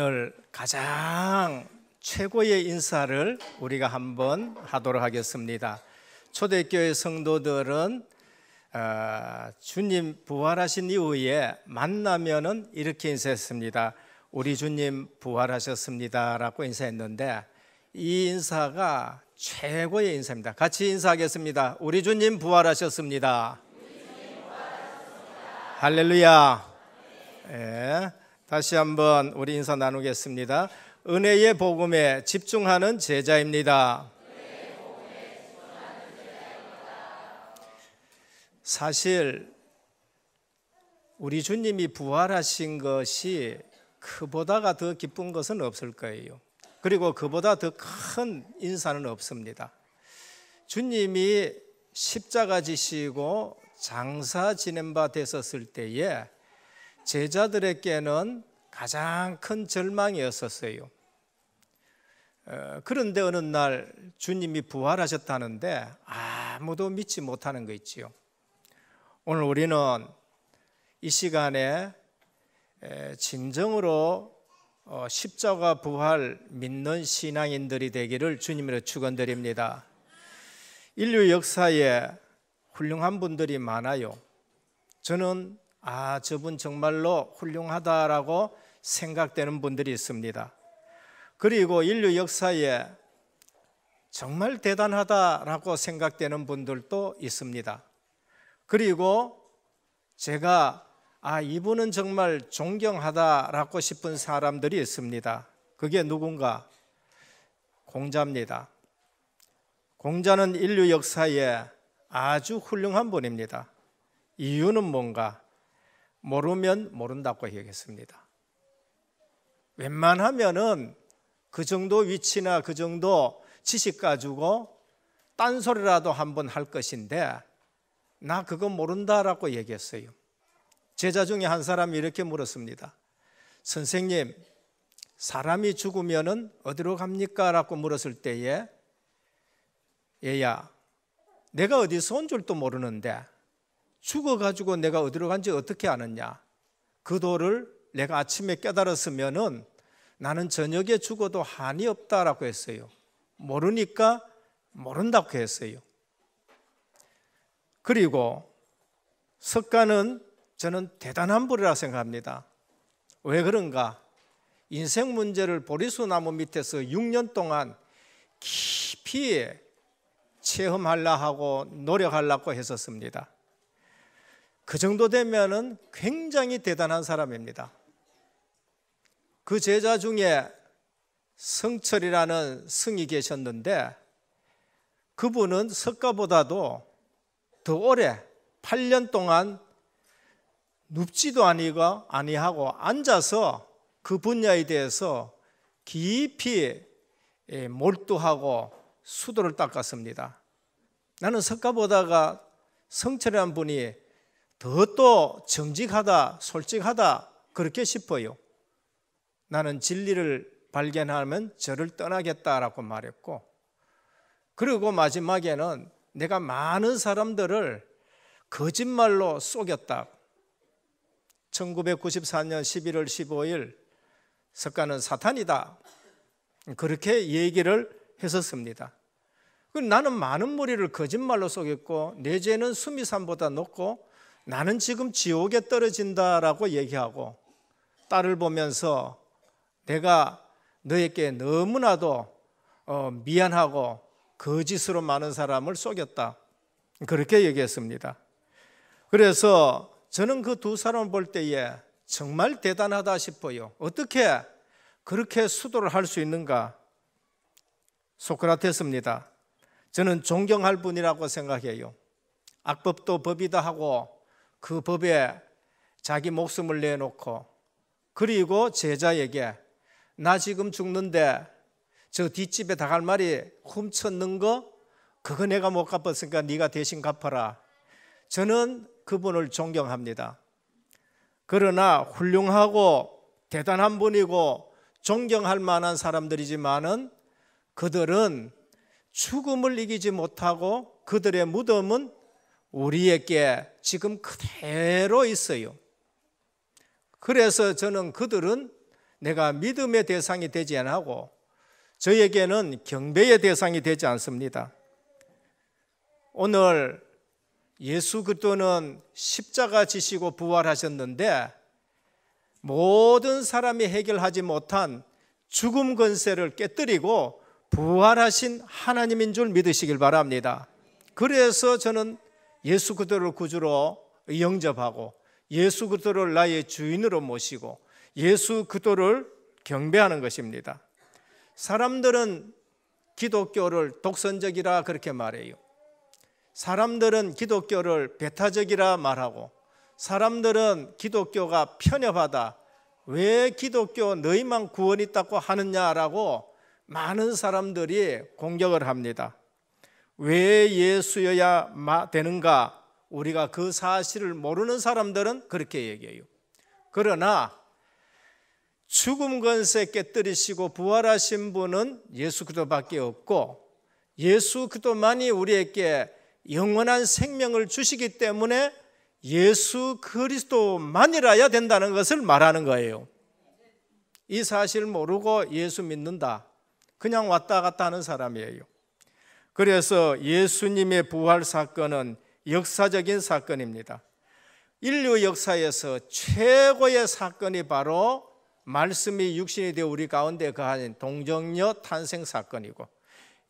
오늘 가장 최고의 인사를 우리가 한번 하도록 하겠습니다. 초대교회 성도들은 어, 주님 부활하신 이후에 만나면은 이렇게 인사했습니다. 우리 주님 부활하셨습니다라고 인사했는데 이 인사가 최고의 인사입니다. 같이 인사하겠습니다. 우리 주님 부활하셨습니다. 우리 주님 부활하셨습니다. 할렐루야. 네. 예. 다시 한번 우리 인사 나누겠습니다. 은혜의 복음에 집중하는 제자입니다. 사실 우리 주님이 부활하신 것이 그보다가 더 기쁜 것은 없을 거예요. 그리고 그보다 더 큰 인사는 없습니다. 주님이 십자가 지시고 장사 지낸 바 되었을 때에 제자들에게는 가장 큰 절망이었었어요. 어, 그런데 어느 날 주님이 부활하셨다는데 아무도 믿지 못하는 거 있지요. 오늘 우리는 이 시간에 진정으로 어, 십자가 부활 믿는 신앙인들이 되기를 주님으로 축원드립니다. 인류 역사에 훌륭한 분들이 많아요. 저는 아, 저분 정말로 훌륭하다라고 생각되는 분들이 있습니다. 그리고 인류 역사에 정말 대단하다라고 생각되는 분들도 있습니다. 그리고 제가 아, 이분은 정말 존경하다라고 싶은 사람들이 있습니다. 그게 누군가? 공자입니다. 공자는 인류 역사에 아주 훌륭한 분입니다. 이유는 뭔가? 모르면 모른다고 얘기했습니다. 웬만하면은 그 정도 위치나 그 정도 지식 가지고 딴소리라도 한번 할 것인데 나 그거 모른다라고 얘기했어요. 제자 중에 한 사람이 이렇게 물었습니다. 선생님, 사람이 죽으면은 어디로 갑니까? 라고 물었을 때에 얘야, 내가 어디서 온 줄도 모르는데 죽어가지고 내가 어디로 간지 어떻게 아느냐? 그 도를 내가 아침에 깨달았으면 나는 저녁에 죽어도 한이 없다라고 했어요. 모르니까 모른다고 했어요. 그리고 석가는 저는 대단한 불이라 생각합니다. 왜 그런가? 인생 문제를 보리수 나무 밑에서 6년 동안 깊이 체험하려 하고 노력하려고 했었습니다. 그 정도 되면은 굉장히 대단한 사람입니다. 그 제자 중에 성철이라는 승이 계셨는데 그분은 석가보다도 더 오래 8년 동안 눕지도 아니고 아니하고 앉아서 그 분야에 대해서 깊이 예, 몰두하고 수도를 닦았습니다. 나는 석가보다가 성철이라는 분이 더또 정직하다, 솔직하다, 그렇게 싶어요. 나는 진리를 발견하면 저를 떠나겠다라고 말했고, 그리고 마지막에는 내가 많은 사람들을 거짓말로 속였다. 1994년 11월 15일 석가는 사탄이다. 그렇게 얘기를 했었습니다. 그 나는 많은 무리를 거짓말로 속였고 내 죄는 수미산보다 높고 나는 지금 지옥에 떨어진다라고 얘기하고 딸을 보면서 내가 너에게 너무나도 어, 미안하고 거짓으로 많은 사람을 속였다. 그렇게 얘기했습니다. 그래서 저는 그 두 사람을 볼 때에 정말 대단하다 싶어요. 어떻게 그렇게 수도를 할 수 있는가? 소크라테스입니다. 저는 존경할 분이라고 생각해요. 악법도 법이다 하고 그 법에 자기 목숨을 내놓고 그리고 제자에게 나 지금 죽는데 저 뒷집에 다 갈 말이 훔쳤는 거 그거 내가 못 갚았으니까 네가 대신 갚아라. 저는 그분을 존경합니다. 그러나 훌륭하고 대단한 분이고 존경할 만한 사람들이지만은 그들은 죽음을 이기지 못하고 그들의 무덤은 우리에게 지금 그대로 있어요. 그래서 저는 그들은 내가 믿음의 대상이 되지 않고 저에게는 경배의 대상이 되지 않습니다. 오늘 예수 그리스도는 십자가 지시고 부활하셨는데 모든 사람이 해결하지 못한 죽음 건세를 깨뜨리고 부활하신 하나님인 줄 믿으시길 바랍니다. 그래서 저는 예수 그대로 구주로 영접하고 예수 그들을 나의 주인으로 모시고 예수 그대로를 경배하는 것입니다. 사람들은 기독교를 독선적이라 그렇게 말해요. 사람들은 기독교를 배타적이라 말하고 사람들은 기독교가 편협하다. 왜 기독교 너희만 구원 있다고 하느냐라고 많은 사람들이 공격을 합니다. 왜 예수여야 되는가? 우리가 그 사실을 모르는 사람들은 그렇게 얘기해요. 그러나 죽음 건세 깨뜨리시고 부활하신 분은 예수 그리스도밖에 없고 예수 그리스도만이 우리에게 영원한 생명을 주시기 때문에 예수 그리스도만이라야 된다는 것을 말하는 거예요. 이 사실 모르고 예수 믿는다. 그냥 왔다 갔다 하는 사람이에요. 그래서 예수님의 부활 사건은 역사적인 사건입니다. 인류 역사에서 최고의 사건이 바로 말씀이 육신이 되어 우리 가운데 거하 동정녀 탄생 사건이고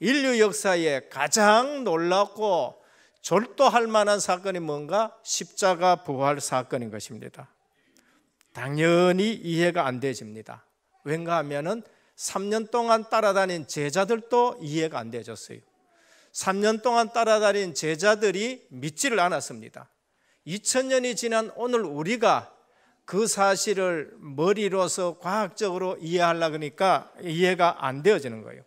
인류 역사에 가장 놀랍고 절도할 만한 사건이 뭔가 십자가 부활 사건인 것입니다. 당연히 이해가 안 되집니다. 왠가 하면은 3년 동안 따라다닌 제자들도 이해가 안 되졌어요. 3년 동안 따라다닌 제자들이 믿지를 않았습니다. 2000년이 지난 오늘 우리가 그 사실을 머리로서 과학적으로 이해하려 고하니까 이해가 안 되어지는 거예요.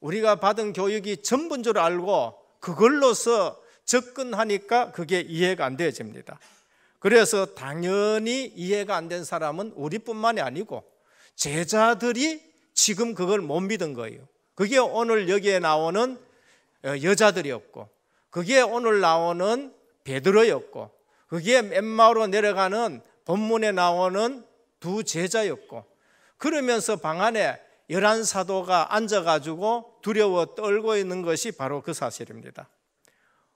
우리가 받은 교육이 전부인 줄 알고 그걸로서 접근하니까 그게 이해가 안 되어집니다. 그래서 당연히 이해가 안 된 사람은 우리뿐만이 아니고 제자들이 지금 그걸 못 믿은 거예요. 그게 오늘 여기에 나오는 어, 여자들이었고 그게 오늘 나오는 베드로였고 그게 엠마오로 내려가는 본문에 나오는 두 제자였고 그러면서 방 안에 열한 사도가 앉아가지고 두려워 떨고 있는 것이 바로 그 사실입니다.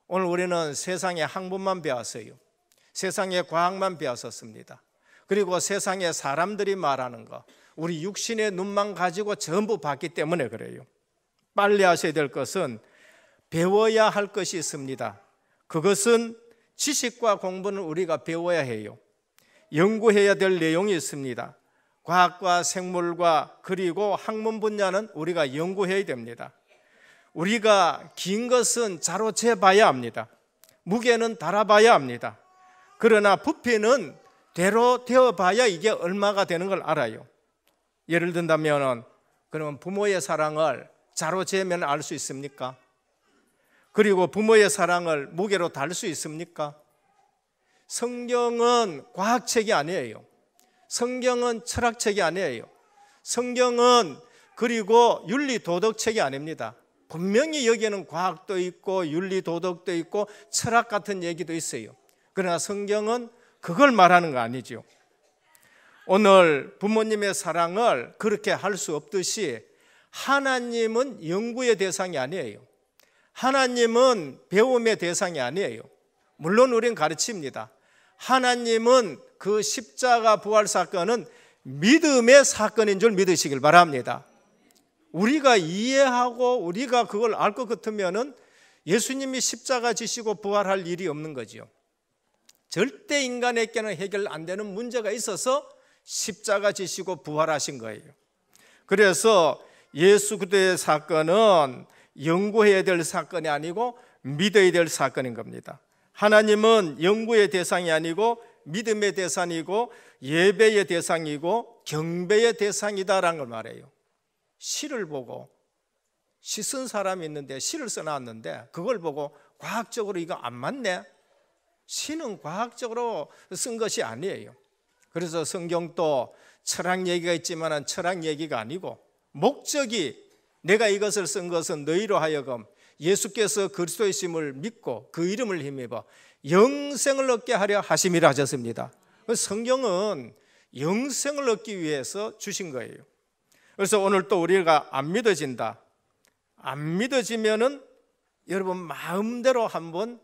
오늘 우리는 세상의 학문만 배웠어요. 세상의 과학만 배웠었습니다. 그리고 세상의 사람들이 말하는 것, 우리 육신의 눈만 가지고 전부 봤기 때문에 그래요. 빨리 하셔야 될 것은 배워야 할 것이 있습니다. 그것은 지식과 공부는 우리가 배워야 해요. 연구해야 될 내용이 있습니다. 과학과 생물과 그리고 학문 분야는 우리가 연구해야 됩니다. 우리가 긴 것은 자로 재봐야 합니다. 무게는 달아봐야 합니다. 그러나 부피는 대로 되어봐야 이게 얼마가 되는 걸 알아요. 예를 든다면 그러면 부모의 사랑을 자로 재면 알 수 있습니까? 그리고 부모의 사랑을 무게로 달 수 있습니까? 성경은 과학책이 아니에요. 성경은 철학책이 아니에요. 성경은 그리고 윤리 도덕책이 아닙니다. 분명히 여기에는 과학도 있고 윤리 도덕도 있고 철학 같은 얘기도 있어요. 그러나 성경은 그걸 말하는 거 아니죠. 오늘 부모님의 사랑을 그렇게 할 수 없듯이 하나님은 연구의 대상이 아니에요. 하나님은 배움의 대상이 아니에요. 물론 우린 가르칩니다. 하나님은 그 십자가 부활 사건은 믿음의 사건인 줄 믿으시길 바랍니다. 우리가 이해하고 우리가 그걸 알 것같으면 예수님이 십자가 지시고 부활할 일이 없는 거지 절대 인간에게는 해결 안 되는 문제가 있어서 십자가 지시고 부활하신 거예요. 그래서 예수 그리의 사건은 연구해야 될 사건이 아니고 믿어야 될 사건인 겁니다. 하나님은 연구의 대상이 아니고 믿음의 대상이고 예배의 대상이고 경배의 대상이다라는 걸 말해요. 시를 보고 시 쓴 사람이 있는데 시를 써놨는데 그걸 보고 과학적으로 이거 안 맞네. 시는 과학적으로 쓴 것이 아니에요. 그래서 성경도 철학 얘기가 있지만 철학 얘기가 아니고 목적이 내가 이것을 쓴 것은 너희로 하여금 예수께서 그리스도의 심을 믿고 그 이름을 힘입어 영생을 얻게 하려 하심이라 하셨습니다. 성경은 영생을 얻기 위해서 주신 거예요. 그래서 오늘 또 우리가 안 믿어진다. 안 믿어지면은 여러분 마음대로 한번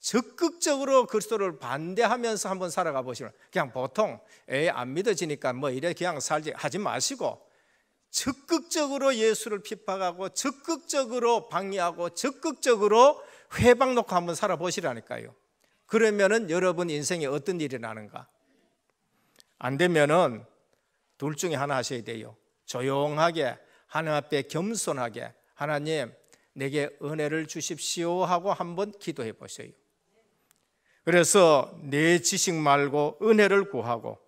적극적으로 그리스도를 반대하면서 한번 살아가 보시면 그냥 보통 에안 믿어지니까 뭐 이래 그냥 살지 하지 마시고 적극적으로 예수를 핍박하고 적극적으로 방해하고 적극적으로 회방 놓고 한번 살아보시라니까요. 그러면은 여러분 인생에 어떤 일이 나는가? 안 되면은 둘 중에 하나 하셔야 돼요. 조용하게 하나 앞에 겸손하게 하나님 내게 은혜를 주십시오 하고 한번 기도해 보세요. 그래서 내 지식 말고 은혜를 구하고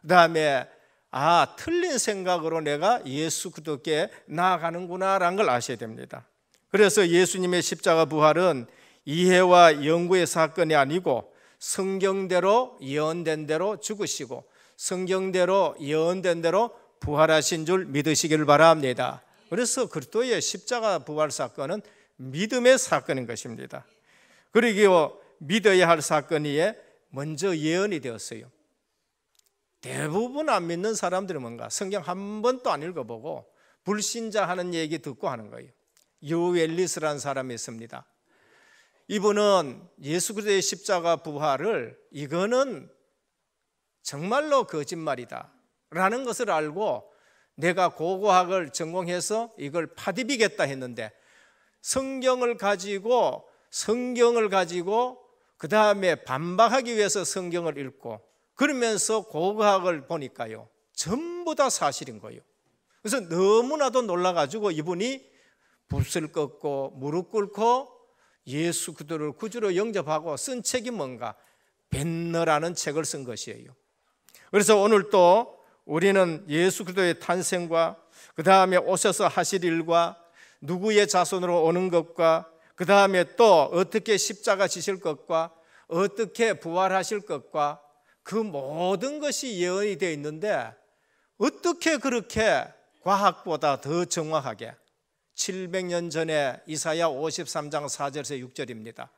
그다음에 아, 틀린 생각으로 내가 예수 그리스도께 나아가는구나라는 걸 아셔야 됩니다. 그래서 예수님의 십자가 부활은 이해와 연구의 사건이 아니고 성경대로 예언된 대로 죽으시고 성경대로 예언된 대로 부활하신 줄 믿으시기를 바랍니다. 그래서 그리스도의 십자가 부활 사건은 믿음의 사건인 것입니다. 그리고 믿어야 할 사건이에 먼저 예언이 되었어요. 대부분 안 믿는 사람들은 뭔가 성경 한 번도 안 읽어보고 불신자 하는 얘기 듣고 하는 거예요. 유웰리스라는 사람이 있습니다. 이분은 예수 그리스도의 십자가 부활을 이거는 정말로 거짓말이다 라는 것을 알고 내가 고고학을 전공해서 이걸 파디비겠다 했는데 성경을 가지고 성경을 가지고 그 다음에 반박하기 위해서 성경을 읽고 그러면서 고고학을 보니까요. 전부 다 사실인 거예요. 그래서 너무나도 놀라가지고 이분이 붓을 꺾고 무릎 꿇고 예수 그들을 구주로 영접하고 쓴 책이 뭔가 벤너라는 책을 쓴 것이에요. 그래서 오늘 또 우리는 예수 그리스도의 탄생과 그 다음에 오셔서 하실 일과 누구의 자손으로 오는 것과 그 다음에 또 어떻게 십자가 지실 것과 어떻게 부활하실 것과 그 모든 것이 예언이 되어 있는데 어떻게 그렇게 과학보다 더 정확하게 700년 전에 이사야 53장 4절에서 6절입니다.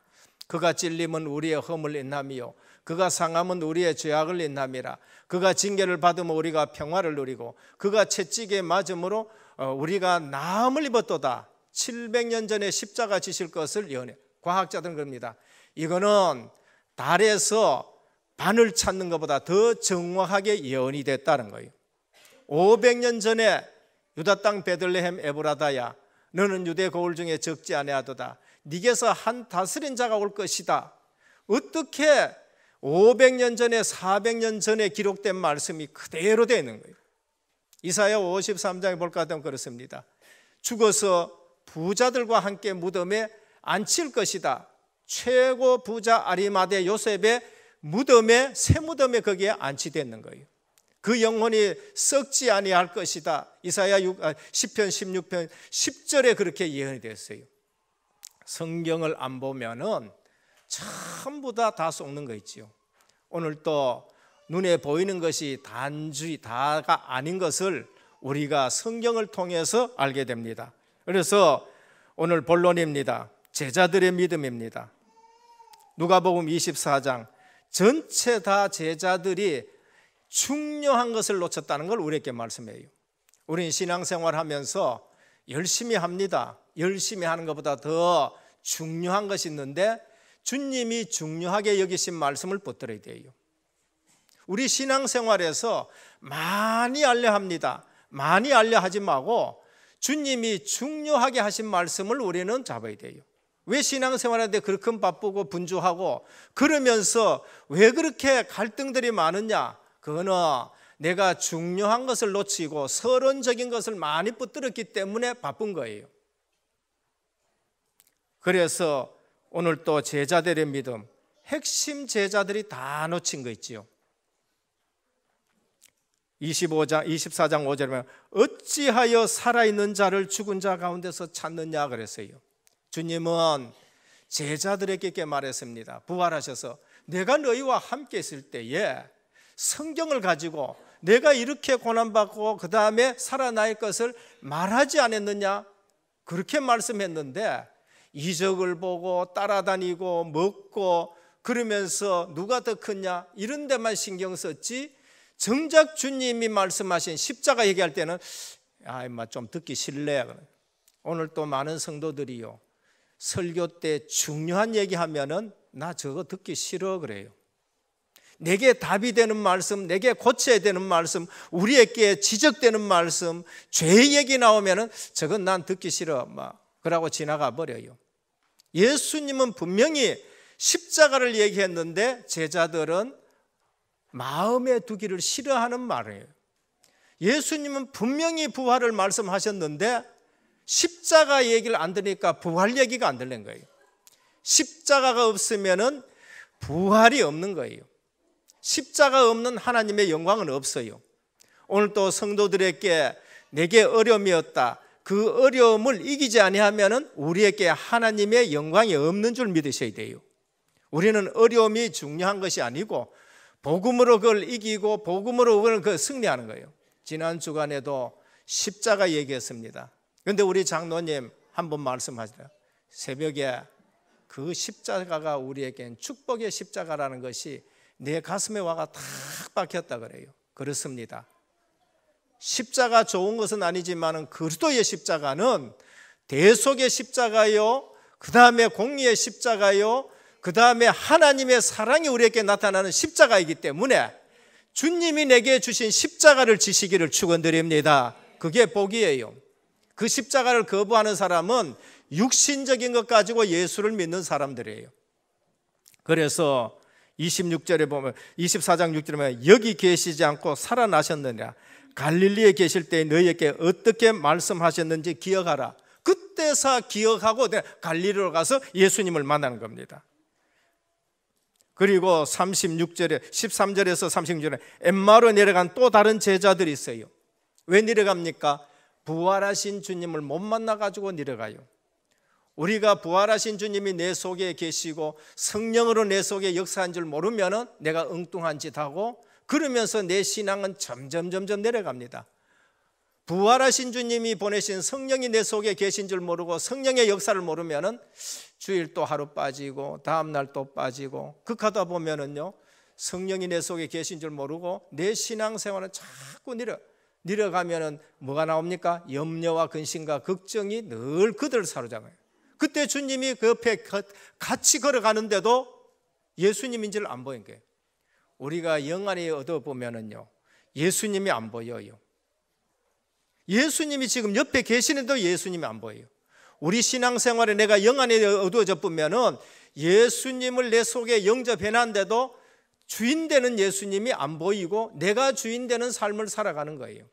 그가 찔림은 우리의 험을 인함이요 그가 상함은 우리의 죄악을 인함이라 그가 징계를 받으면 우리가 평화를 누리고 그가 채찍에 맞음으로 어, 우리가 나음을 입었도다 700년 전에 십자가 지실 것을 예해 과학자들은 그럽니다 이거는 달에서 반을 찾는 것보다 더 정확하게 예언이 됐다는 거예요. 500년 전에 유다 땅 베들레헴 에브라다야 너는 유대 거울 중에 적지 아니하도다. 네게서 한 다스린 자가 올 것이다. 어떻게 500년 전에 400년 전에 기록된 말씀이 그대로 되는 거예요. 이사야 53장에 볼까 하면 그렇습니다. 죽어서 부자들과 함께 무덤에 앉힐 것이다. 최고 부자 아리마대 요셉의 무덤에 새 무덤에 거기에 안치됐는 거예요. 그 영혼이 썩지 아니할 것이다. 이사야 6, 10편 아, 16편 10절에 그렇게 예언이 되었어요. 성경을 안 보면은 전부 다다 속는 거 있지요. 오늘 또 눈에 보이는 것이 단지 다가 아닌 것을 우리가 성경을 통해서 알게 됩니다. 그래서 오늘 본론입니다. 제자들의 믿음입니다. 누가복음 24장 전체 다 제자들이 중요한 것을 놓쳤다는 걸 우리에게 말씀해요. 우리 신앙생활 하면서 열심히 합니다. 열심히 하는 것보다 더 중요한 것이 있는데 주님이 중요하게 여기신 말씀을 붙들어야 돼요. 우리 신앙생활에서 많이 알려 합니다. 많이 알려 하지 말고 주님이 중요하게 하신 말씀을 우리는 잡아야 돼요. 왜 신앙생활하는데 그렇게 바쁘고 분주하고 그러면서 왜 그렇게 갈등들이 많으냐? 그거는 내가 중요한 것을 놓치고 서론적인 것을 많이 붙들었기 때문에 바쁜 거예요. 그래서 오늘 또 제자들의 믿음, 핵심 제자들이 다 놓친 거 있지요. 25장 24장 5절에 어찌하여 살아있는 자를 죽은 자 가운데서 찾느냐 그랬어요. 주님은 제자들에게 말했습니다. 부활하셔서 내가 너희와 함께 있을 때에 성경을 가지고 내가 이렇게 고난받고 그 다음에 살아날 것을 말하지 않았느냐? 그렇게 말씀했는데 이적을 보고 따라다니고 먹고 그러면서 누가 더 크냐? 이런 데만 신경 썼지 정작 주님이 말씀하신 십자가 얘기할 때는 아, 인마 좀 듣기 싫네. 오늘 또 많은 성도들이요. 설교 때 중요한 얘기하면은 나 저거 듣기 싫어 그래요. 내게 답이 되는 말씀, 내게 고쳐야 되는 말씀, 우리에게 지적되는 말씀, 죄 얘기 나오면은 저건 난 듣기 싫어. 막 그러고 지나가 버려요. 예수님은 분명히 십자가를 얘기했는데 제자들은 마음에 두기를 싫어하는 말이에요. 예수님은 분명히 부활을 말씀하셨는데 십자가 얘기를 안 들으니까 부활 얘기가 안 들린 거예요. 십자가가 없으면은 부활이 없는 거예요. 십자가 없는 하나님의 영광은 없어요. 오늘 또 성도들에게 내게 어려움이었다. 그 어려움을 이기지 아니하면은 우리에게 하나님의 영광이 없는 줄 믿으셔야 돼요. 우리는 어려움이 중요한 것이 아니고 복음으로 그걸 이기고 복음으로 그걸 그 승리하는 거예요. 지난 주간에도 십자가 얘기했습니다. 그런데 우리 장로님 한 번 말씀하시라. 새벽에 그 십자가가 우리에겐 축복의 십자가라는 것이 내 가슴에 와가 탁 박혔다 그래요. 그렇습니다. 십자가 좋은 것은 아니지만 그리스도의 십자가는 대속의 십자가요. 그 다음에 공의의 십자가요. 그 다음에 하나님의 사랑이 우리에게 나타나는 십자가이기 때문에 주님이 내게 주신 십자가를 지시기를 축원드립니다. 그게 복이에요. 그 십자가를 거부하는 사람은 육신적인 것 가지고 예수를 믿는 사람들이에요. 그래서 26절에 보면 24장 6절에 보면 여기 계시지 않고 살아나셨느냐 갈릴리에 계실 때 너희에게 어떻게 말씀하셨는지 기억하라. 그때사 기억하고 갈릴리로 가서 예수님을 만나는 겁니다. 그리고 36절에 13절에서 36절에 엠마로 내려간 또 다른 제자들이 있어요. 왜 내려갑니까? 부활하신 주님을 못 만나 가지고 내려가요. 우리가 부활하신 주님이 내 속에 계시고 성령으로 내 속에 역사한 줄모르면 내가 엉뚱한 짓 하고 그러면서 내 신앙은 점점 점점 내려갑니다. 부활하신 주님이 보내신 성령이 내 속에 계신 줄 모르고 성령의 역사를 모르면 주일 또 하루 빠지고 다음 날 또 빠지고 극하다 보면은요 성령이 내 속에 계신 줄 모르고 내 신앙생활은 자꾸 내려 가요 내려가면은 뭐가 나옵니까? 염려와 근심과 걱정이 늘그들 사로잡아요. 그때 주님이 그 옆에 같이 걸어가는데도 예수님인 줄안 보인 거 우리가 영안이 얻어보면은요, 예수님이 안 보여요. 예수님이 지금 옆에 계시는데도 예수님이 안 보여요. 우리 신앙생활에 내가 영안이 어두워져 보면은 예수님을 내 속에 영접해놨는데도 주인 되는 예수님이 안 보이고 내가 주인 되는 삶을 살아가는 거예요.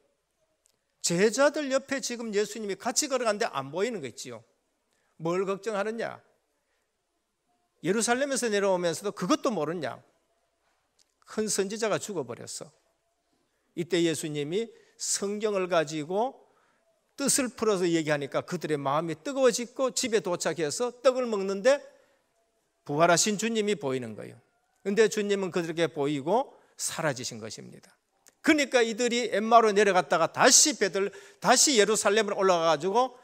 제자들 옆에 지금 예수님이 같이 걸어가는데 안 보이는 거 있지요. 뭘 걱정하느냐? 예루살렘에서 내려오면서도 그것도 모르냐? 큰 선지자가 죽어버렸어. 이때 예수님이 성경을 가지고 뜻을 풀어서 얘기하니까 그들의 마음이 뜨거워지고 집에 도착해서 떡을 먹는데 부활하신 주님이 보이는 거예요. 그런데 주님은 그들에게 보이고 사라지신 것입니다. 그러니까 이들이 엠마로 내려갔다가 다시 배들 다시 예루살렘을 올라가 가지고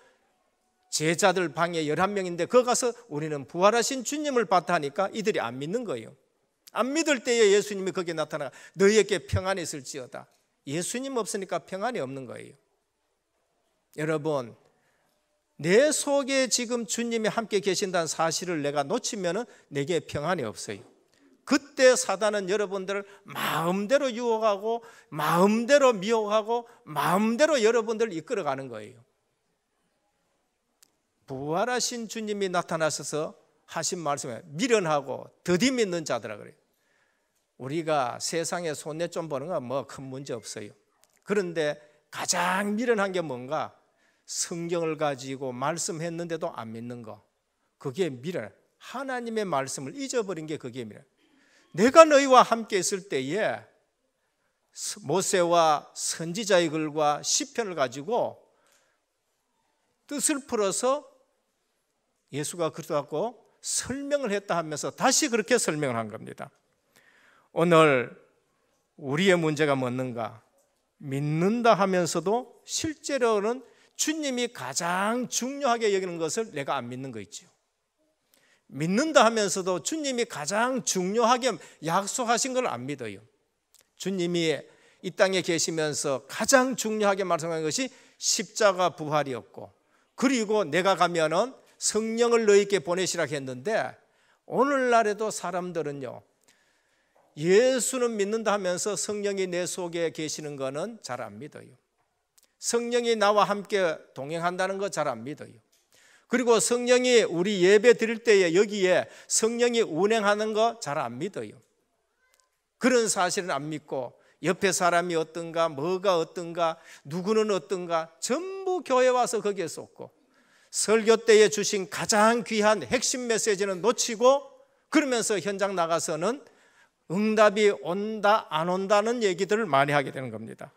제자들 방에 11명인데 거 가서 우리는 부활하신 주님을 바탕하니까 이들이 안 믿는 거예요. 안 믿을 때에 예수님이 거기에 나타나 너희에게 평안이 있을지어다. 예수님 없으니까 평안이 없는 거예요. 여러분, 내 속에 지금 주님이 함께 계신다는 사실을 내가 놓치면은 내게 평안이 없어요. 그때 사단은 여러분들을 마음대로 유혹하고 마음대로 미혹하고 마음대로 여러분들을 이끌어가는 거예요. 부활하신 주님이 나타나셔서 하신 말씀에 미련하고 더디 믿는 자들아 그래요. 우리가 세상에 손해 좀 보는 건 뭐 큰 문제 없어요. 그런데 가장 미련한 게 뭔가 성경을 가지고 말씀했는데도 안 믿는 거. 그게 미련. 하나님의 말씀을 잊어버린 게 그게 미련. 내가 너희와 함께 있을 때에 모세와 선지자의 글과 시편을 가지고 뜻을 풀어서 예수가 그러다고 설명을 했다 하면서 다시 그렇게 설명을 한 겁니다. 오늘 우리의 문제가 뭔가 믿는다 하면서도 실제로는 주님이 가장 중요하게 여기는 것을 내가 안 믿는 거 있죠. 믿는다 하면서도 주님이 가장 중요하게 약속하신 걸 안 믿어요. 주님이 이 땅에 계시면서 가장 중요하게 말씀한 것이 십자가 부활이었고 그리고 내가 가면은 성령을 너희에 보내시라 했는데 오늘날에도 사람들은요. 예수는 믿는다 하면서 성령이 내 속에 계시는 거는 잘 안 믿어요. 성령이 나와 함께 동행한다는 거 잘 안 믿어요. 그리고 성령이 우리 예배 드릴 때에 여기에 성령이 운행하는 거 잘 안 믿어요. 그런 사실은 안 믿고 옆에 사람이 어떤가, 뭐가 어떤가, 누구는 어떤가 전부 교회 와서 거기에 쏟고 설교 때에 주신 가장 귀한 핵심 메시지는 놓치고 그러면서 현장 나가서는 응답이 온다, 안 온다는 얘기들을 많이 하게 되는 겁니다.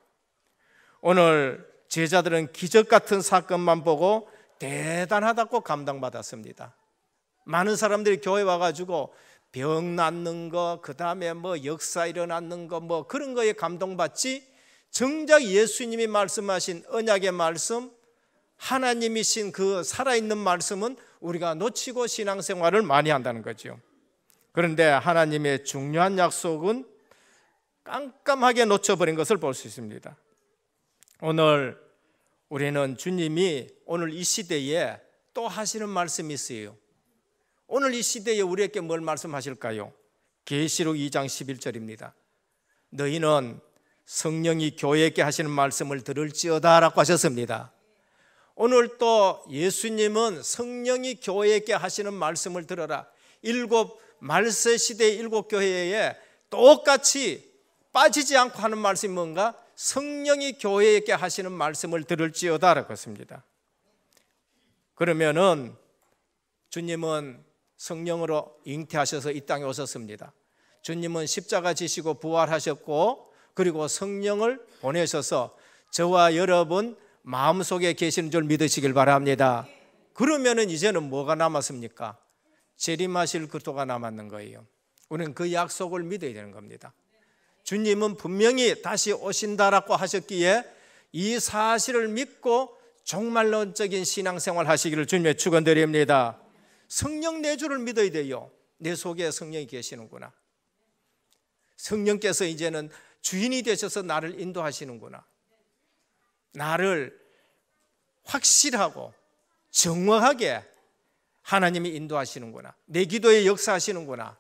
오늘 제자들은 기적 같은 사건만 보고 대단하다고 감당받았습니다. 많은 사람들이 교회 와가지고 병 낫는 거, 그 다음에 뭐 역사 일어났는 거, 뭐 그런 거에 감동받지, 정작 예수님이 말씀하신 언약의 말씀, 하나님이신 그 살아있는 말씀은 우리가 놓치고 신앙생활을 많이 한다는 거죠. 그런데 하나님의 중요한 약속은 깜깜하게 놓쳐버린 것을 볼 수 있습니다. 오늘 우리는 주님이 오늘 이 시대에 또 하시는 말씀이 있어요. 오늘 이 시대에 우리에게 뭘 말씀하실까요? 계시록 2장 11절입니다. 너희는 성령이 교회에게 하시는 말씀을 들을지어다라고 하셨습니다. 오늘 또 예수님은 성령이 교회에게 하시는 말씀을 들어라. 일곱 말세 시대 일곱 교회에 똑같이 빠지지 않고 하는 말씀이 뭔가 성령이 교회에게 하시는 말씀을 들을지어다라고 했습니다. 그러면은 주님은 성령으로 잉태하셔서 이 땅에 오셨습니다. 주님은 십자가 지시고 부활하셨고 그리고 성령을 보내셔서 저와 여러분 마음속에 계시는 줄 믿으시길 바랍니다. 그러면은 이제는 뭐가 남았습니까? 재림하실 그도가 남았는 거예요. 우리는 그 약속을 믿어야 되는 겁니다. 주님은 분명히 다시 오신다라고 하셨기에 이 사실을 믿고 종말론적인 신앙생활 하시기를 주님의 축원드립니다. 성령 내주를 믿어야 돼요. 내 속에 성령이 계시는구나. 성령께서 이제는 주인이 되셔서 나를 인도하시는구나. 나를 확실하고 정확하게 하나님이 인도하시는구나. 내 기도에 역사하시는구나.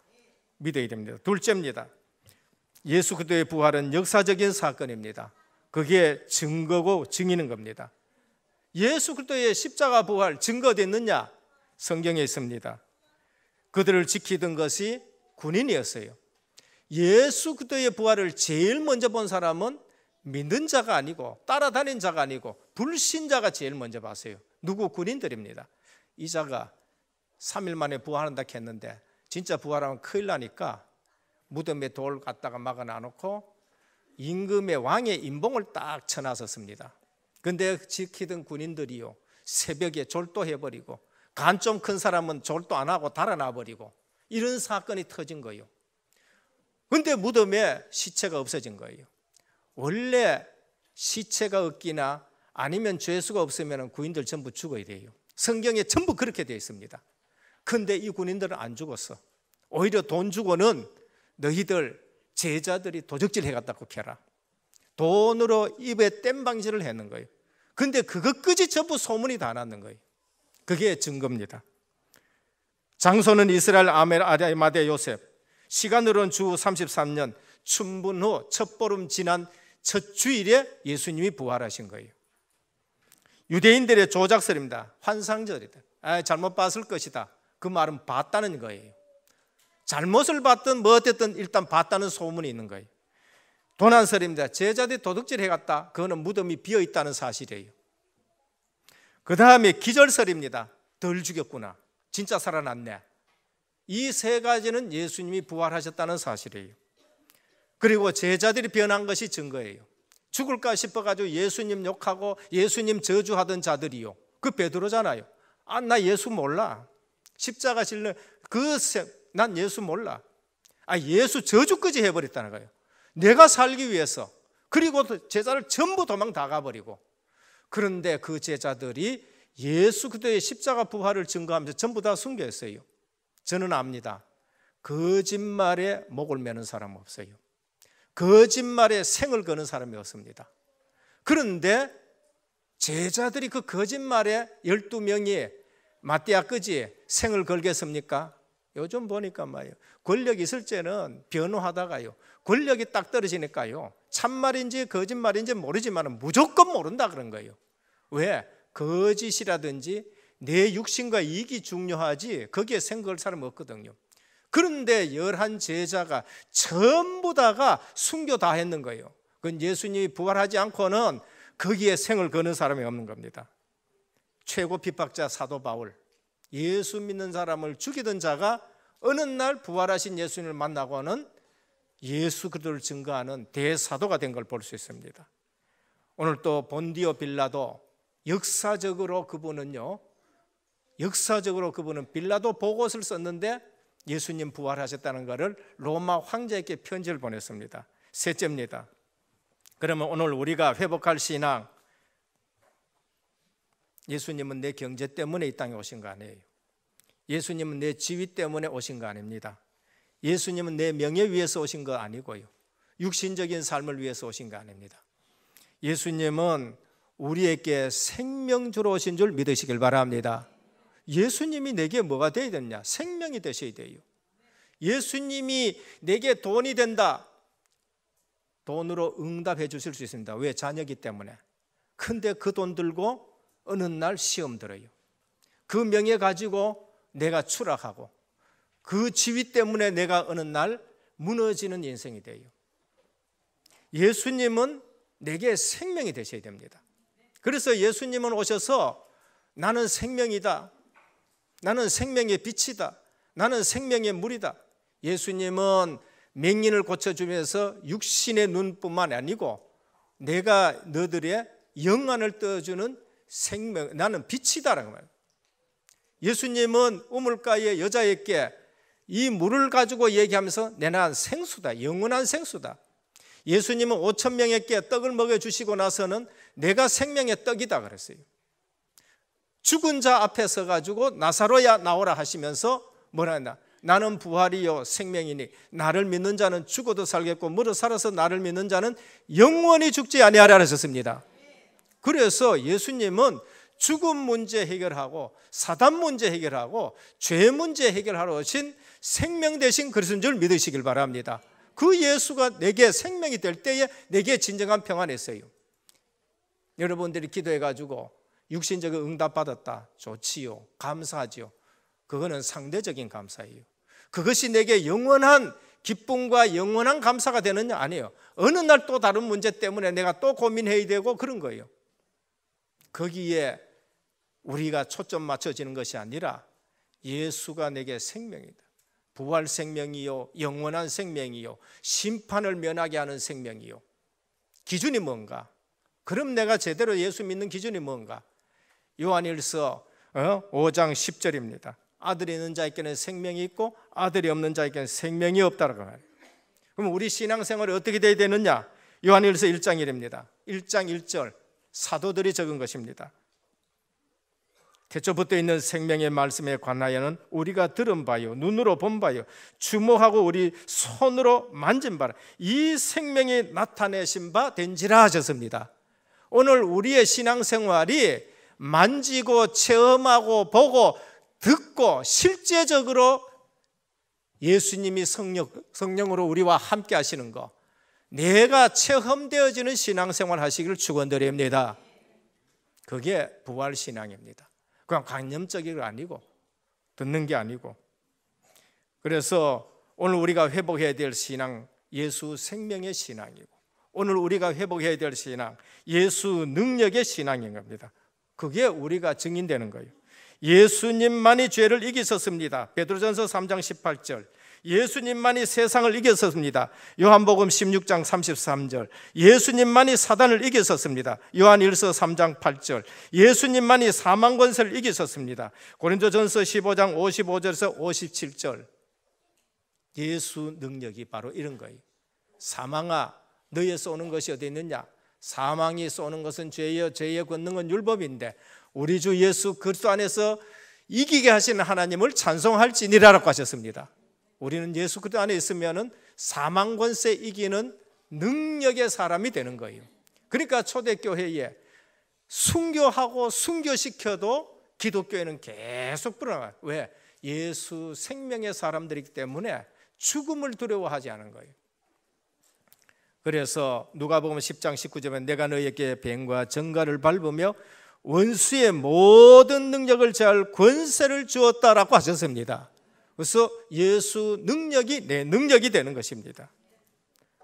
믿어야 됩니다. 둘째입니다. 예수 그리스도의 부활은 역사적인 사건입니다. 그게 증거고 증이는 겁니다. 예수 그리스도의 십자가 부활 증거됐느냐? 성경에 있습니다. 그들을 지키던 것이 군인이었어요. 예수 그리스도의 부활을 제일 먼저 본 사람은 믿는 자가 아니고 따라다닌 자가 아니고 불신자가 제일 먼저 봤어요. 누구 군인들입니다. 이 자가 3일 만에 부활한다 했는데 진짜 부활하면 큰일 나니까 무덤에 돌 갖다가 막아 놔놓고 임금의 왕의 임봉을 딱 쳐놨었습니다. 근데 지키던 군인들이요 새벽에 졸도해버리고 간 좀 큰 사람은 졸도 안 하고 달아나버리고 이런 사건이 터진 거예요. 근데 무덤에 시체가 없어진 거예요. 원래 시체가 없기나 아니면 죄수가 없으면 군인들 전부 죽어야 돼요. 성경에 전부 그렇게 되어 있습니다. 근데 이 군인들은 안 죽었어. 오히려 돈 주고는 너희들 제자들이 도적질 해갔다고 캐라. 돈으로 입에 땜방지를 해는 거예요. 근데 그것까지 전부 소문이 다 났는 거예요. 그게 증거입니다. 장소는 이스라엘 아멜 아리마데 요셉. 시간으로는 주 33년 춘분 후 첫보름 지난 첫 주일에 예수님이 부활하신 거예요. 유대인들의 조작설입니다. 환상절이다. 아, 잘못 봤을 것이다. 그 말은 봤다는 거예요. 잘못을 봤든 뭐 어쨌든 일단 봤다는 소문이 있는 거예요. 도난설입니다. 제자들이 도둑질 해갔다. 그거는 무덤이 비어 있다는 사실이에요. 그 다음에 기절설입니다. 덜 죽였구나. 진짜 살아났네. 이 세 가지는 예수님이 부활하셨다는 사실이에요. 그리고 제자들이 변한 것이 증거예요. 죽을까 싶어가지고 예수님 욕하고 예수님 저주하던 자들이요. 그 베드로잖아요. 아, 나 예수 몰라. 십자가 실는 그난 예수 몰라. 아, 예수 저주까지 해버렸다는 거예요. 내가 살기 위해서. 그리고 제자를 전부 도망 다 가버리고. 그런데 그 제자들이 예수 그대의 십자가 부활을 증거하면서 전부 다 숨겼어요. 저는 압니다. 거짓말에 목을 매는 사람 없어요. 거짓말에 생을 거는 사람이 없습니다. 그런데 제자들이 그 거짓말에 12명이 마띠아 끄지 생을 걸겠습니까? 요즘 보니까 말이에요. 권력 이 있을 때는 변호하다가요. 권력이 딱 떨어지니까요. 참말인지 거짓말인지 모르지만 무조건 모른다 그런 거예요. 왜? 거짓이라든지 내 육신과 이익이 중요하지 거기에 생각할 사람 없거든요. 그런데 열한 제자가 전부 다가 순교 다 했는 거예요. 그건 예수님이 부활하지 않고는 거기에 생을 거는 사람이 없는 겁니다. 최고 핍박자 사도 바울. 예수 믿는 사람을 죽이던 자가 어느 날 부활하신 예수님을 만나고 하는 예수 그리스도를 증거하는 대사도가 된 걸 볼 수 있습니다. 오늘 또 본디오 빌라도 역사적으로 그분은요. 역사적으로 그분은 빌라도 보고서를 썼는데 예수님 부활하셨다는 것을 로마 황제에게 편지를 보냈습니다. 셋째입니다. 그러면 오늘 우리가 회복할 신앙, 예수님은 내 경제 때문에 이 땅에 오신 거 아니에요. 예수님은 내 지위 때문에 오신 거 아닙니다. 예수님은 내 명예 위해서 오신 거 아니고요. 육신적인 삶을 위해서 오신 거 아닙니다. 예수님은 우리에게 생명 주러 오신 줄 믿으시길 바랍니다. 예수님이 내게 뭐가 되어야 되냐? 생명이 되셔야 돼요. 예수님이 내게 돈이 된다. 돈으로 응답해 주실 수 있습니다. 왜? 자녀기 때문에. 근데 그 돈 들고 어느 날 시험 들어요. 그 명예 가지고 내가 추락하고 그 지위 때문에 내가 어느 날 무너지는 인생이 돼요. 예수님은 내게 생명이 되셔야 됩니다. 그래서 예수님은 오셔서 나는 생명이다. 나는 생명의 빛이다. 나는 생명의 물이다. 예수님은 맹인을 고쳐주면서 육신의 눈뿐만 아니고 내가 너들의 영안을 떠주는 생명, 나는 빛이다라고 말 예수님은 우물가의 여자에게 이 물을 가지고 얘기하면서 내난 생수다. 영원한 생수다. 예수님은 5천 명에게 떡을 먹여 주시고 나서는 내가 생명의 떡이다 그랬어요. 죽은 자 앞에 서 가지고 나사로야 나오라 하시면서 뭐라 했나? 나는 부활이요 생명이니 나를 믿는 자는 죽어도 살겠고 물어 살아서 나를 믿는 자는 영원히 죽지 아니하리라 하셨습니다. 그래서 예수님은 죽음 문제 해결하고 사단 문제 해결하고 죄 문제 해결하러 오신 생명 대신 그리스도인 줄 믿으시길 바랍니다. 그 예수가 내게 생명이 될 때에 내게 진정한 평안이 있어요. 여러분들이 기도해 가지고 육신적인 응답 받았다. 좋지요. 감사하지요. 그거는 상대적인 감사예요. 그것이 내게 영원한 기쁨과 영원한 감사가 되느냐 아니에요. 어느 날 또 다른 문제 때문에 내가 또 고민해야 되고 그런 거예요. 거기에 우리가 초점 맞춰지는 것이 아니라 예수가 내게 생명이다. 부활 생명이요, 영원한 생명이요, 심판을 면하게 하는 생명이요. 기준이 뭔가? 그럼 내가 제대로 예수 믿는 기준이 뭔가? 요한일서 5장 어? 10절입니다. 아들이 있는 자에게는 생명이 있고 아들이 없는 자에게는 생명이 없다라고 말해요. 그럼 우리 신앙생활이 어떻게 돼야 되느냐? 요한일서 1장 1입니다. 1장 1절 사도들이 적은 것입니다. 태초부터 있는 생명의 말씀에 관하여는 우리가 들은 바요, 눈으로 본 바요, 주목하고 우리 손으로 만진 바라. 이 생명이 나타내신 바 된지라 하셨습니다. 오늘 우리의 신앙생활이 만지고 체험하고 보고 듣고 실제적으로 예수님이 성령, 성령으로 우리와 함께 하시는 것, 내가 체험되어지는 신앙생활 하시기를 축원드립니다. 그게 부활 신앙입니다. 그냥 관념적인 게 아니고 듣는 게 아니고 그래서 오늘 우리가 회복해야 될 신앙 예수 생명의 신앙이고 오늘 우리가 회복해야 될 신앙 예수 능력의 신앙인 겁니다. 그게 우리가 증인되는 거예요. 예수님만이 죄를 이기셨습니다. 베드로전서 3장 18절. 예수님만이 세상을 이겼었습니다. 요한복음 16장 33절. 예수님만이 사단을 이겼었습니다. 요한 1서 3장 8절. 예수님만이 사망 권세를 이기셨습니다. 고린도전서 15장 55절에서 57절. 예수 능력이 바로 이런 거예요. 사망아 너희에 쏘는 것이 어디 있느냐? 사망이 쏘는 것은 죄여 죄의 권능은 율법인데 우리 주 예수 그리스도 안에서 이기게 하시는 하나님을 찬송할지니라라고 하셨습니다. 우리는 예수 그리스도 안에 있으면은 사망 권세 이기는 능력의 사람이 되는 거예요. 그러니까 초대교회에 순교하고 순교시켜도 기독교에는 계속 불어나 왜? 예수 생명의 사람들이기 때문에 죽음을 두려워하지 않은 거예요. 그래서 누가복음 10장 19절에 내가 너에게 뱀과 정갈을 밟으며 원수의 모든 능력을 제할 권세를 주었다라고 하셨습니다. 그래서 예수 능력이 내 능력이 되는 것입니다.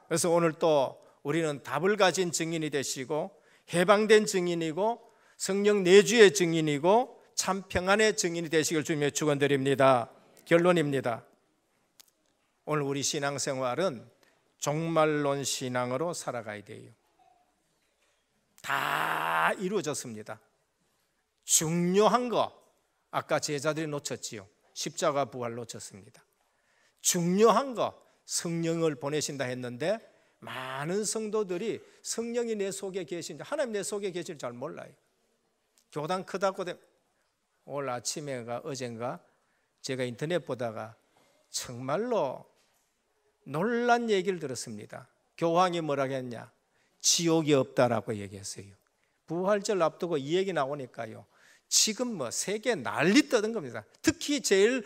그래서 오늘 또 우리는 답을 가진 증인이 되시고 해방된 증인이고 성령 내주의 증인이고 참 평안의 증인이 되시길 주님의 축원드립니다. 결론입니다. 오늘 우리 신앙생활은 종말론 신앙으로 살아가야 돼요. 다 이루어졌습니다. 중요한 거 아까 제자들이 놓쳤지요. 십자가 부활로 졌습니다. 중요한 거 성령을 보내신다 했는데 많은 성도들이 성령이 내 속에 계신지 하나님 내 속에 계신지 잘 몰라요. 교단 크다고 오늘 아침에가 어젠가 제가 인터넷 보다가 정말로 놀란 얘기를 들었습니다. 교황이 뭐라고 냐 지옥이 없다라고 얘기했어요. 부활절 앞두고 이 얘기 나오니까요. 지금 뭐 세계 난리 떠든 겁니다. 특히 제일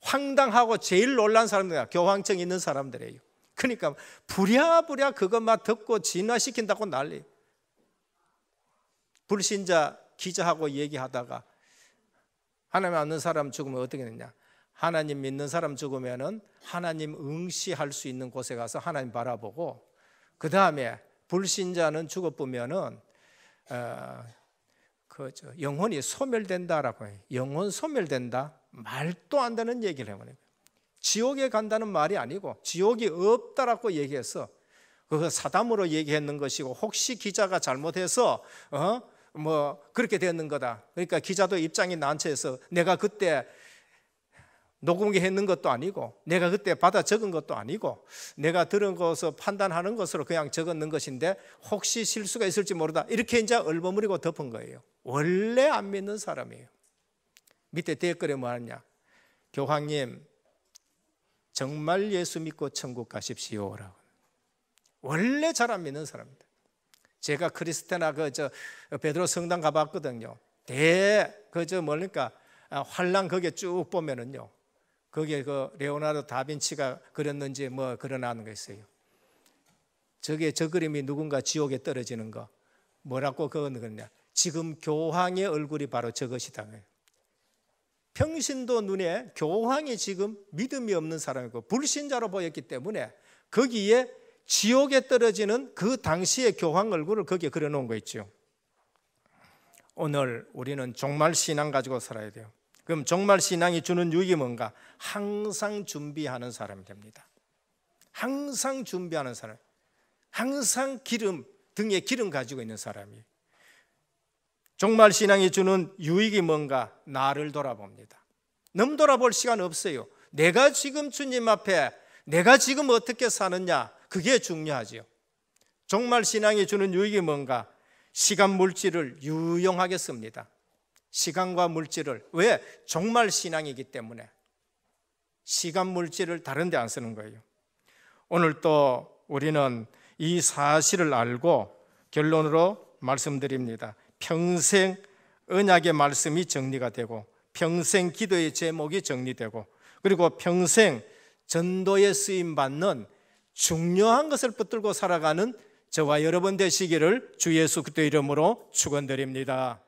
황당하고 제일 놀란 사람들이 교황청 있는 사람들이에요. 그러니까 부랴부랴 그것만 듣고 진화시킨다고 난리. 불신자 기자하고 얘기하다가 하나님 아는 사람 죽으면 어떻게 되냐? 하나님 믿는 사람 죽으면은 하나님 응시할 수 있는 곳에 가서 하나님 바라보고 그 다음에 불신자는 죽어보면은 어, 그저 영혼이 소멸된다라고 해요. 영혼 소멸된다 말도 안 되는 얘기를 해버려요. 지옥에 간다는 말이 아니고 지옥이 없다라고 얘기해서 그 사담으로 얘기했는 것이고 혹시 기자가 잘못해서 어? 뭐 그렇게 되는 거다. 그러니까 기자도 입장이 난처해서 내가 그때 녹음기했는 것도 아니고 내가 그때 받아 적은 것도 아니고 내가 들은 것을 판단하는 것으로 그냥 적었는 것인데 혹시 실수가 있을지 모르다 이렇게 이제 얼버무리고 덮은 거예요. 원래 안 믿는 사람이에요. 밑에 댓글에 뭐하냐 교황님 정말 예수 믿고 천국 가십시오라고 원래 잘 안 믿는 사람입니다. 제가 크리스테나 그 저 베드로 성당 가봤거든요. 대 그 저 뭐랄까 아, 환란 거기에 쭉 보면은요 거기에 그 레오나르도 다빈치가 그렸는지 뭐 그려나는 거 있어요. 저게 저 그림이 누군가 지옥에 떨어지는 거 뭐라고 그거는 그냐 지금 교황의 얼굴이 바로 저것이다. 평신도 눈에 교황이 지금 믿음이 없는 사람이고 불신자로 보였기 때문에 거기에 지옥에 떨어지는 그 당시의 교황 얼굴을 거기에 그려놓은 거 있죠. 오늘 우리는 종말 신앙 가지고 살아야 돼요. 그럼 정말 신앙이 주는 유익이 뭔가? 항상 준비하는 사람이 됩니다. 항상 준비하는 사람. 항상 기름, 등에 기름 가지고 있는 사람이. 정말 신앙이 주는 유익이 뭔가? 나를 돌아봅니다. 남 돌아볼 시간 없어요. 내가 지금 주님 앞에 내가 지금 어떻게 사느냐? 그게 중요하지요. 정말 신앙이 주는 유익이 뭔가? 시간 물질을 유용하게 씁니다. 시간과 물질을 왜 정말 신앙이기 때문에 시간 물질을 다른 데 안 쓰는 거예요. 오늘 또 우리는 이 사실을 알고 결론으로 말씀드립니다. 평생 언약의 말씀이 정리가 되고 평생 기도의 제목이 정리되고 그리고 평생 전도에 쓰임 받는 중요한 것을 붙들고 살아가는 저와 여러분 되시기를 주 예수 그리스도 이름으로 축원드립니다.